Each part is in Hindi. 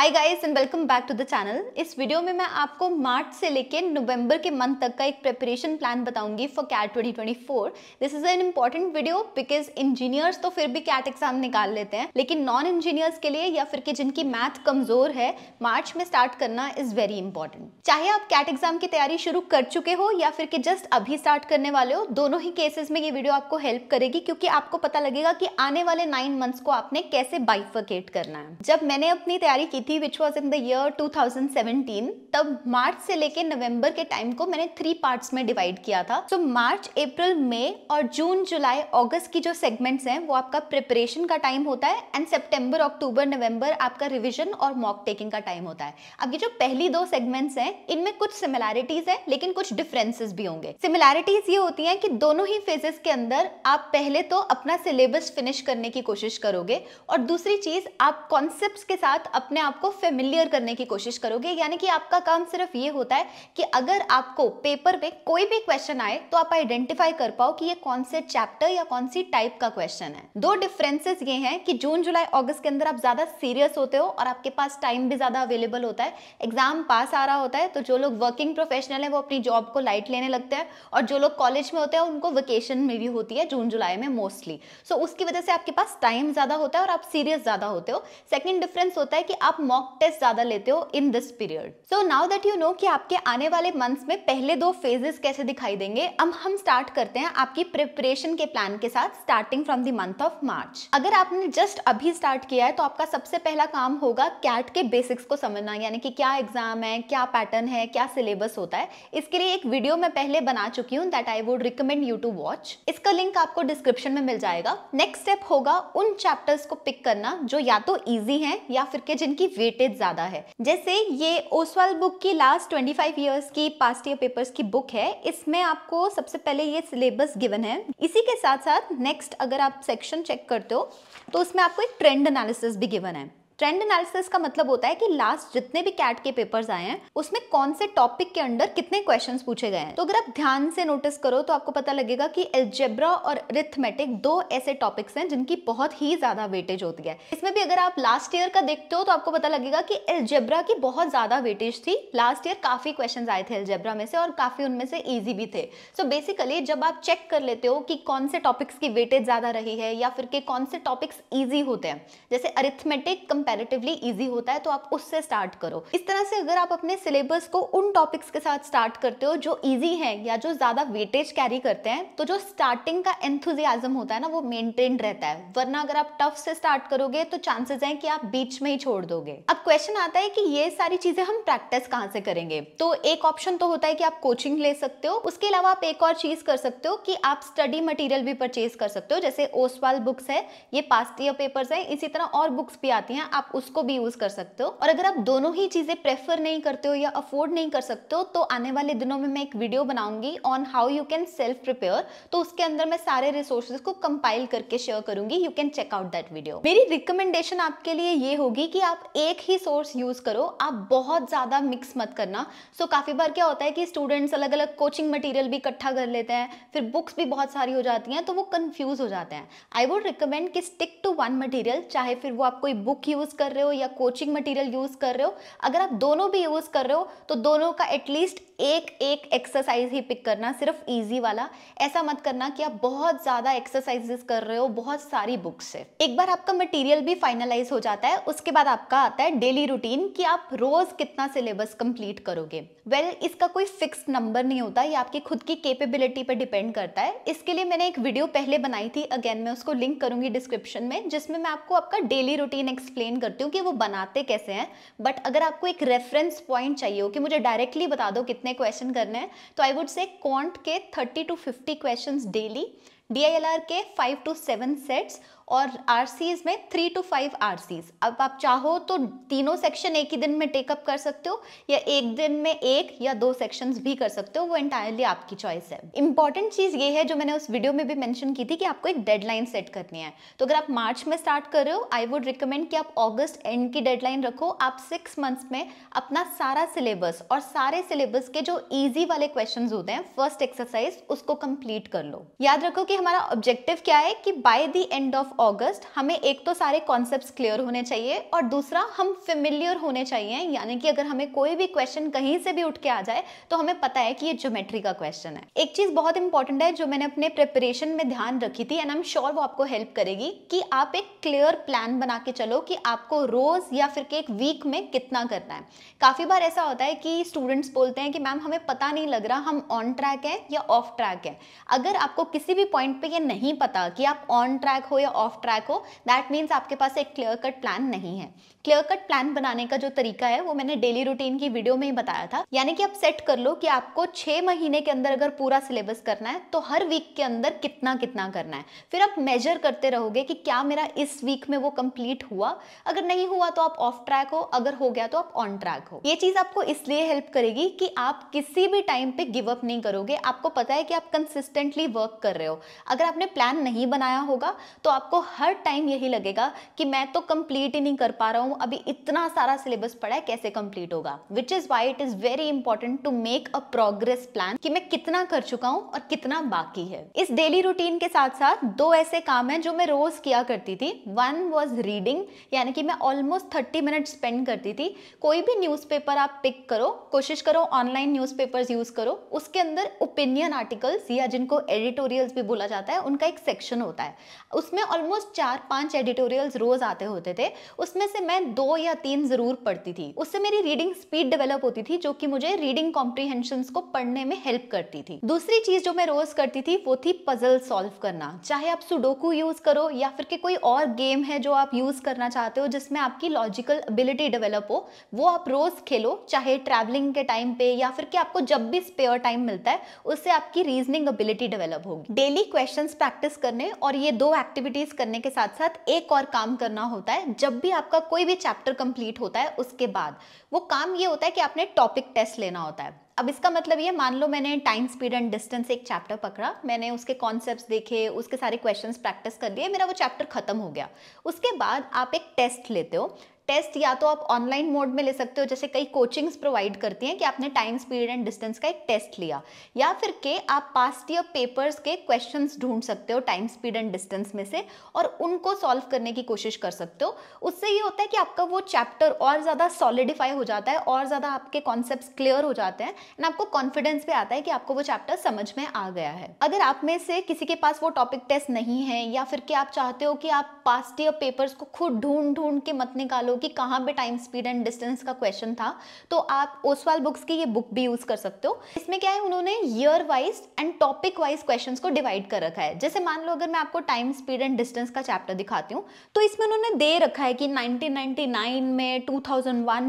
hi guys and welcome back to the channel इस वीडियो में मैं आपको मार्च से लेकर नवंबर के मंथ तक का एक प्रिपरेशन प्लान बताऊंगी for CAT 2024 this is an important video because engineers तो फिर भी कैट एग्जाम निकाल लेते हैं लेकिन नॉन इंजीनियर्स के लिए या फिर के जिनकी मैथ कमजोर है मार्च में स्टार्ट करना इज वेरी इंपॉर्टेंट चाहे आप कैट एग्जाम की तैयारी शुरू कर चुके हो या फिर जस्ट अभी स्टार्ट करने वाले हो दोनों ही केसेस में ये वीडियो आपको हेल्प करेगी क्योंकि आपको पता लगेगा कि आने वाले नाइन मंथ्स को आपने कैसे बाइफकेट करना है जब मैंने अपनी तैयारी की थी which was in the year 2017 तब मार्च से लेके नवंबर के टाइम को मैंने थ्री पार्ट्स में डिवाइड किया था सो मार्च अप्रैल मई और जून जुलाई अगस्त की जो सेगमेंट्स हैं वो आपका प्रिपरेशन का टाइम होता है एंड सेप्टेम्बर अक्टूबर नवंबर आपका रिविजन और मॉक टेकिंग का टाइम होता है अब ये जो पहली दो सेगमेंट्स हैं इनमें कुछ सिमिलैरिटीज हैं लेकिन कुछ डिफरेंसेस भी होंगे सिमिलैरिटीज ये होती हैं कि दोनों ही फेजेस के अंदर आप पहले तो अपना सिलेबस फिनिश करने की कोशिश करोगे और दूसरी चीज आप कॉन्सेप्ट्स के साथ अपने आप को फेमिलियर करने की कोशिश करोगे यानी कि आपका काम सिर्फ ये होता है कि अगर आपको पेपर में कोई भी क्वेश्चन आए तो आप आइडेंटिफाई कर पाओ कि ये कौन से चैप्टर या कौन सी टाइप का क्वेश्चन है दो डिफरेंसेस ये हैं कि जून जुलाई अगस्त के अंदर आप ज्यादा सीरियस होते हो और आपके पास टाइम भी ज्यादा अवेलेबल होता है एग्जाम पास आ रहा होता है तो जो लोग वर्किंग प्रोफेशनल है वो अपनी जॉब को लाइट लेने लगते हैं और जो लोग कॉलेज में होते हैं उनको वेकेशन में भी होती है जून जुलाई में मोस्टली सो so, उसकी वजह से आपके पास टाइम ज्यादा होता है और आप सीरियस ज्यादा होते हो सेकेंड डिफरेंस होता है कि आप मॉक टेस्ट ज्यादा लेते हो in this period so now that you know कि आपके आने वाले मंथ्स में पहले दो फेजेस कैसे दिखाई देंगे अब हम स्टार्ट करते हैं आपकी प्रिपरेशन के प्लान के साथ starting from the month of March अगर आपने जस्ट अभी स्टार्ट किया है तो आपका सबसे पहला काम होगा कैट के बेसिक्स को समझना यानी कि क्या एग्जाम है क्या पैटर्न है क्या सिलेबस होता है इसके लिए एक वीडियो मैं पहले बना चुकी हूँ that I would recommend you to watch इसका लिंक आपको डिस्क्रिप्शन में मिल जाएगा नेक्स्ट स्टेप होगा उन चैप्टर्स को पिक करना जो या तो ईजी है या फिर के जिनकी वेटेज ज्यादा है जैसे ये ओसवाल बुक की लास्ट 25 ईयर्स की पास्ट ईयर पेपर्स की बुक है इसमें आपको सबसे पहले ये सिलेबस गिवन है इसी के साथ साथ नेक्स्ट अगर आप सेक्शन चेक करते हो तो उसमें आपको एक ट्रेंड एनालिसिस भी गिवन है ट्रेंड एनालिसिस का मतलब होता है कि लास्ट जितने भी कैट के पेपर्स आए हैं उसमें कौन से टॉपिक के अंडर कितने क्वेश्चन पूछे गए हैं तो अगर आप ध्यान से नोटिस करो तो आपको पता लगेगा कि एल्जेब्रा और रिथमेटिक दो ऐसे टॉपिक्स हैं जिनकी बहुत ही ज्यादा वेटेज होती है इसमें भी अगर आप लास्ट ईयर का देखते हो तो आपको पता लगेगा कि एल्जेब्रा की बहुत ज्यादा वेटेज थी लास्ट ईयर काफी क्वेश्चन आए थे एल्जेब्रा में से और काफी उनमें से ईजी भी थे सो so बेसिकली जब आप चेक कर लेते हो कि कौन से टॉपिक्स की वेटेज ज्यादा रही है या फिर के कौन से टॉपिक्स ईजी होते हैं जैसे अरिथमेटिक कंपेयर कंपेरेटिवली ईजी होता है तो आप उससे स्टार्ट करो इस तरह से अगर आप अपने सिलेबस को उन टॉपिक्स के साथ स्टार्ट करते हो जो ईजी है या जो ज़्यादा वेटेज कैरी करते हैं तो जो स्टार्टिंग का एंथुजियाजम होता है ना वो मेनटेन रहता है वरना अगर आप टफ से स्टार्ट करोगे तो चांसेस हैं कि आप बीच में ही छोड़ दोगे अब क्वेश्चन आता है कि ये सारी चीज़ें हम प्रैक्टिस कहाँ से करेंगे तो एक ऑप्शन तो होता है कि आप कोचिंग ले सकते हो उसके अलावा आप एक और चीज़ कर सकते हो कि आप स्टडी मटेरियल भी परचेज कर सकते हो जैसे ओसवाल बुक्स है ये पास्ट ईयर पेपर्स हैं इसी तरह और बुक्स भी आती हैं आप आप उसको भी यूज कर सकते हो और अगर आप दोनों ही चीजें प्रेफर नहीं करते हो या अफोर्ड नहीं कर सकते हो तो आने वाले दिनों में मैं एक वीडियो बनाऊंगी on how you can self prepare तो उसके अंदर मैं सारे रिसोर्सेज को कंपाइल करके शेयर करूंगी you can check out that video मेरी रिकमेंडेशन आपके लिए ये होगी कि आप एक ही सोर्स यूज करो आप बहुत ज्यादा मिक्स मत करना सो so, काफी बार क्या होता है कि स्टूडेंट्स अलग अलग कोचिंग मटेरियल भी इकट्ठा कर लेते हैं फिर बुक्स भी बहुत सारी हो जाती हैं तो वो कंफ्यूज हो जाते हैं आई वुड रिकमेंड कि स्टिक टू वन मटेरियल चाहे फिर वो आप कोई बुक यूज यूज़ कर रहे हो या कोचिंग मटेरियल यूज़ कर रहे हो अगर आप दोनों भी यूज़ कर रहे हो तो दोनों का एटलीस्ट एक एक एक्सरसाइज ही पिक करना सिर्फ ईजी वाला ऐसा मत करना कि आप बहुत ज़्यादा एक्सरसाइजेस कर रहे हो बहुत सारी बुक्स से एक बार आपका मटेरियल भी फाइनलाइज हो जाता है उसके बाद आपका आता है डेली रूटीन कि आप रोज़ कितना सिलेबस कंप्लीट करोगे वेल well, इसका कोई फिक्स नंबर नहीं होता ये आपकी खुद की केपेबिलिटी पर डिपेंड करता है इसके लिए मैंने एक वीडियो पहले बनाई थी अगेन मैं उसको लिंक करूंगी डिस्क्रिप्शन में जिसमें मैं आपको आपका डेली रूटीन एक्सप्लेन एक्सप्लेन करती हूँ कि वो बनाते कैसे हैं बट अगर आपको एक रेफरेंस पॉइंट चाहिए हो कि मुझे डायरेक्टली बता दो कितने क्वेश्चन करने हैं तो आई वुड से कॉन्ट के thirty to fifty question daily D के फाइव टू सेवन सेट्स और आर में थ्री टू फाइव आर अब आप चाहो तो तीनों सेक्शन एक ही दिन में टेकअप कर सकते हो या एक दिन में एक या दो सेक्शंस भी कर सकते हो वो एंटायरली आपकी चॉइस है इंपॉर्टेंट चीज़ ये है जो मैंने उस वीडियो में भी मैंशन की थी कि आपको एक डेडलाइन सेट करनी है तो अगर आप मार्च में स्टार्ट कर रहे हो आई वुड रिकमेंड कि आप ऑगस्ट एंड की डेडलाइन रखो आप सिक्स मंथ्स में अपना सारा सिलेबस और सारे सिलेबस के जो ईजी वाले क्वेश्चन होते हैं फर्स्ट एक्सरसाइज उसको कंप्लीट कर लो याद रखो कि हमारा ऑब्जेक्टिव क्या है कि by the end of August हमें एक तो सारे कॉन्सेप्ट क्लियर होने चाहिए और दूसरा हम फेमिलियर होने चाहिए यानी कि अगर हमें कोई भी क्वेश्चन कहीं से भी उठ के आ जाए तो हमें पता है कि ये ज्योमेट्री का क्वेश्चन है एक चीज़ बहुत इंपॉर्टेंट है जो मैंने अपने प्रिपरेशन में ध्यान रखी थी एंड आई एम श्योर वो आपको हेल्प करेगी कि आप एक क्लियर प्लान बना के चलो कि आपको रोज़ या फिर के एक वीक में कितना करना है काफ़ी बार ऐसा होता है कि स्टूडेंट्स बोलते हैं कि मैम हमें पता नहीं लग रहा हम ऑन ट्रैक है या ऑफ ट्रैक है अगर आपको किसी भी पॉइंट पे ये नहीं पता कि आप ऑन ट्रैक हो या ऑफ ऑफ ट्रैक हो दैट मीन्स आपके पास एक क्लियर कट प्लान नहीं है क्लियर कट प्लान बनाने का जो तरीका है वो मैंने डेली रूटीन की वीडियो में ही बताया था यानी कि आप सेट कर लो कि आपको छह महीने के अंदर अगर पूरा सिलेबस करना है तो हर वीक के अंदर कितना कितना करना है फिर आप मेजर करते रहोगे कि क्या मेरा इस वीक में वो कंप्लीट हुआ अगर नहीं हुआ तो आप ऑफ ट्रैक हो अगर हो गया तो आप ऑन ट्रैक हो ये चीज़ आपको इसलिए हेल्प करेगी कि आप किसी भी टाइम पे गिव अप नहीं करोगे आपको पता है कि आप कंसिस्टेंटली वर्क कर रहे हो अगर आपने प्लान नहीं बनाया होगा तो आपको हर टाइम यही लगेगा कि मैं तो कंप्लीट ही नहीं कर पा रहा हूँ हूं अभी इतना सारा सिलेबस पढ़ा है कैसे कंप्लीट होगा which is why it is very important to make a progress plan कि मैं कितना कर चुका हूं और कितना बाकी है इस डेली रूटीन के साथ साथ दो ऐसे काम है जो मैं रोज किया करती थी वन वॉज रीडिंग यानी कि मैं ऑलमोस्ट थर्टी मिनट स्पेंड करती थी कोई भी न्यूज आप पिक करो कोशिश करो ऑनलाइन न्यूज यूज करो उसके अंदर ओपिनियन आर्टिकल्स या जिनको एडिटोरियल्स भी बोला जाता है उनका एक सेक्शन होता है उसमें ऑलमोस्ट चार पांच एडिटोरियल्स रोज आते होते थे उसमें से मैं मैं दो या तीन जरूर पढ़ती थी उससे मेरी रीडिंग स्पीड डेवलप होती थी जो कि मुझे रीडिंग कॉम्प्रीहेंशन को पढ़ने में हेल्प करती थी दूसरी चीज जो मैं रोज करती थी वो थी पजल सॉल्व करना चाहे आप सुडोकू यूज करो या फिर कि कोई और गेम है जो आप यूज करना चाहते हो जिसमें आपकी लॉजिकल एबिलिटी डेवलप हो वो आप रोज खेलो चाहे ट्रैवलिंग के टाइम पे या फिर कि आपको जब भी स्पेयर टाइम मिलता है उससे आपकी रीजनिंग एबिलिटी डेवलप होगी डेली क्वेश्चन प्रैक्टिस करने और ये दो एक्टिविटीज करने के साथ साथ एक और काम करना होता है जब भी आपका कोई भी चैप्टर कंप्लीट होता है उसके बाद वो काम ये होता है कि आपने टॉपिक टेस्ट लेना होता है अब इसका मतलब ये मान लो मैंने टाइम स्पीड एंड डिस्टेंस एक चैप्टर पकड़ा मैंने उसके कॉन्सेप्ट्स देखे उसके सारे क्वेश्चंस प्रैक्टिस कर लिए मेरा वो चैप्टर खत्म हो गया उसके बाद आप एक टेस्ट लेते हो टेस्ट या तो आप ऑनलाइन मोड में ले सकते हो जैसे कई कोचिंग्स प्रोवाइड करती हैं कि आपने टाइम स्पीड एंड डिस्टेंस का एक टेस्ट लिया या फिर के आप पास्ट ईयर पेपर्स के क्वेश्चन ढूंढ सकते हो टाइम स्पीड एंड डिस्टेंस में से और उनको सॉल्व करने की कोशिश कर सकते हो उससे ये होता है कि आपका वो चैप्टर और ज़्यादा सॉलिडिफाई हो जाता है और ज़्यादा आपके कॉन्सेप्ट क्लियर हो जाते हैं एंड आपको कॉन्फिडेंस भी आता है कि आपको वो चैप्टर समझ में आ गया है अगर आप में से किसी के पास वो टॉपिक टेस्ट नहीं है या फिर कि आप चाहते हो कि आप पास्ट ईयर पेपर्स को खुद ढूंढ ढूंढ के मत निकालो कि कहाँ पे टाइम स्पीड एंड डिस्टेंस का क्वेश्चन था तो आप ओसवाल बुक्स की ये बुक भी यूज कर सकते हो इसमें क्या है उन्होंने year wise and topic wise question को डिवाइड कर रखा है जैसे मान लो अगर मैं आपको टाइम स्पीड एंड डिस्टेंस का चैप्टर दिखाती हूँ तो इसमें उन्होंने दे रखा है कि नाइनटीन में टू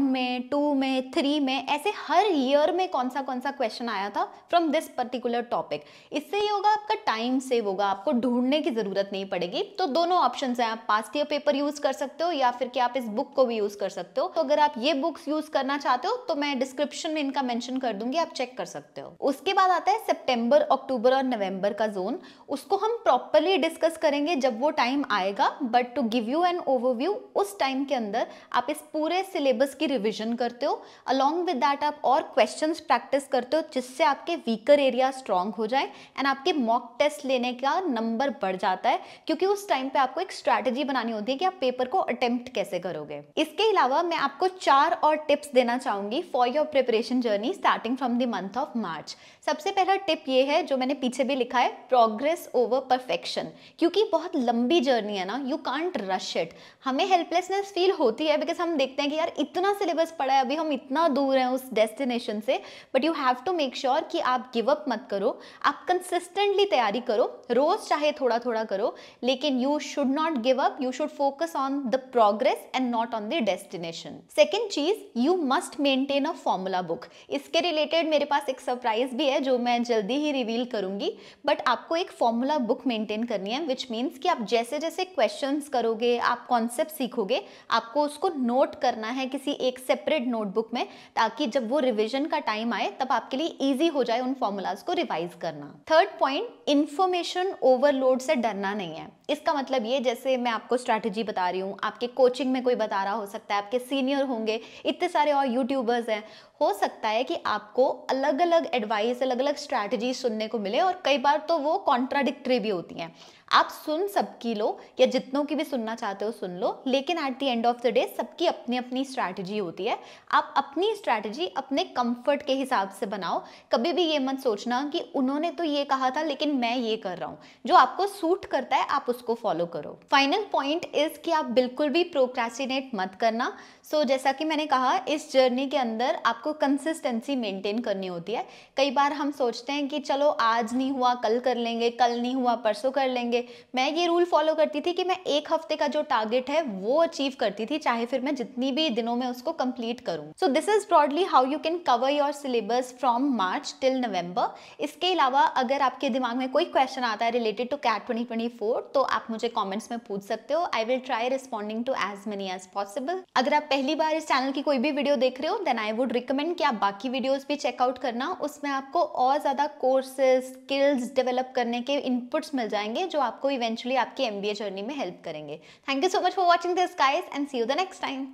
में टू में थ्री में ऐसे हर ईयर में कौन सा कौन सा क्वेश्चन आया था फ्रॉम दिस पर्टिकुलर टॉपिक इससे ये होगा आपका टाइम सेव होगा आपको ढूंढने की जरूरत नहीं पड़ेगी तो दोनों ऑप्शन है आप पास्ट ईयर पेपर यूज कर सकते हो या फिर कि आप इस बुक को को भी यूज कर सकते हो तो अगर आप ये बुक्स यूज करना चाहते हो तो मैं डिस्क्रिप्शन में इनका मेंशन कर दूंगी आप चेक कर सकते हो उसके बाद आता है सितंबर अक्टूबर और नवंबर का जोन उसको हम प्रॉपरली डिस्कस करेंगे जब वो टाइम आएगा but to give you an overview उस टाइम के अंदर आप इस पूरे सिलेबस की रिविजन करते हो अलॉन्ग विद दैट आप और क्वेश्चन प्रैक्टिस करते हो जिससे आपके वीकर एरिया स्ट्रांग हो जाए एंड आपके मॉक टेस्ट लेने का नंबर बढ़ जाता है क्योंकि उस टाइम पे आपको एक स्ट्रैटेजी बनानी होती है कि आप पेपर को अटेम्प्ट कैसे करोगे है इसके अलावा मैं आपको चार और टिप्स देना चाहूंगी for your preparation journey starting from the month of March सबसे पहला टिप ये है जो मैंने पीछे भी लिखा है प्रोग्रेस ओवर परफेक्शन क्योंकि बहुत लंबी जर्नी है ना यू कांट रश इट हमें हेल्पलेसनेस फील होती है बिकॉज हम देखते हैं कि यार इतना सिलेबस पड़ा है अभी हम इतना दूर हैं उस डेस्टिनेशन से but you have to make sure कि आप गिव अप मत करो आप कंसिस्टेंटली तैयारी करो रोज चाहे थोड़ा थोड़ा करो लेकिन you should not give up you should focus on the progress and not not on the destination second चीज you must maintain a formula book इसके रिलेटेड मेरे पास एक सरप्राइज भी है जो मैं जल्दी ही रिवील करूंगी बट आपको एक फॉर्मूला बुक मेंटेन करनी है विच मीन्स कि आप जैसे जैसे क्वेश्चंस करोगे आप कॉन्सेप्ट सीखोगे आपको उसको नोट करना है किसी एक सेपरेट नोटबुक में ताकि जब वो रिविजन का टाइम आए तब आपके लिए ईजी हो जाए उन फॉर्मूलाज को रिवाइज करना थर्ड पॉइंट इन्फॉर्मेशन ओवरलोड से डरना नहीं है इसका मतलब ये जैसे मैं आपको स्ट्रैटेजी बता रही हूँ आपके कोचिंग में कोई बता सहारा हो सकता है आपके सीनियर होंगे इतने सारे और यूट्यूबर्स हैं हो सकता है कि आपको अलग अलग एडवाइस अलग अलग स्ट्रैटेजी सुनने को मिले और कई बार तो वो कॉन्ट्राडिक्ट्री भी होती हैं आप सुन सबकी लो या जितनों की भी सुनना चाहते हो सुन लो लेकिन at the end of the day सबकी अपनी अपनी स्ट्रैटेजी होती है आप अपनी स्ट्रैटेजी अपने कंफर्ट के हिसाब से बनाओ कभी भी ये मत सोचना कि उन्होंने तो ये कहा था लेकिन मैं ये कर रहा हूँ जो आपको सूट करता है आप उसको फॉलो करो फाइनल पॉइंट इज़ कि आप बिल्कुल भी प्रोक्रेसिनेट मत करना सो so, जैसा कि मैंने कहा इस जर्नी के अंदर आपको कंसिस्टेंसी मेंटेन करनी होती है कई बार हम सोचते हैं कि चलो आज नहीं हुआ कल कर लेंगे कल नहीं हुआ परसों कर लेंगे मैं ये रूल फॉलो करती थी कि मैं एक हफ्ते का जो टारगेट है वो अचीव करती थी चाहे फिर मैं जितनी भी दिनों में उसको कंप्लीट करूँ so this is broadly how you can cover your syllabus from March till November इसके अलावा अगर आपके दिमाग में कोई क्वेश्चन आता है रिलेटेड टू कैट ट्वेंटी तो आप मुझे कॉमेंट्स में पूछ सकते हो I will try responding to as many as possible अगर आप पहली बार इस चैनल की कोई भी वीडियो देख रहे हो then I would recommend recommend कि आप बाकी वीडियोस भी चेकआउट करना उसमें आपको और ज़्यादा कोर्सेज स्किल्स डेवलप करने के इनपुट्स मिल जाएंगे जो आपको इवेंचुअली आपकी एम जर्नी में हेल्प करेंगे thank you so much for watching this guys and see you the next time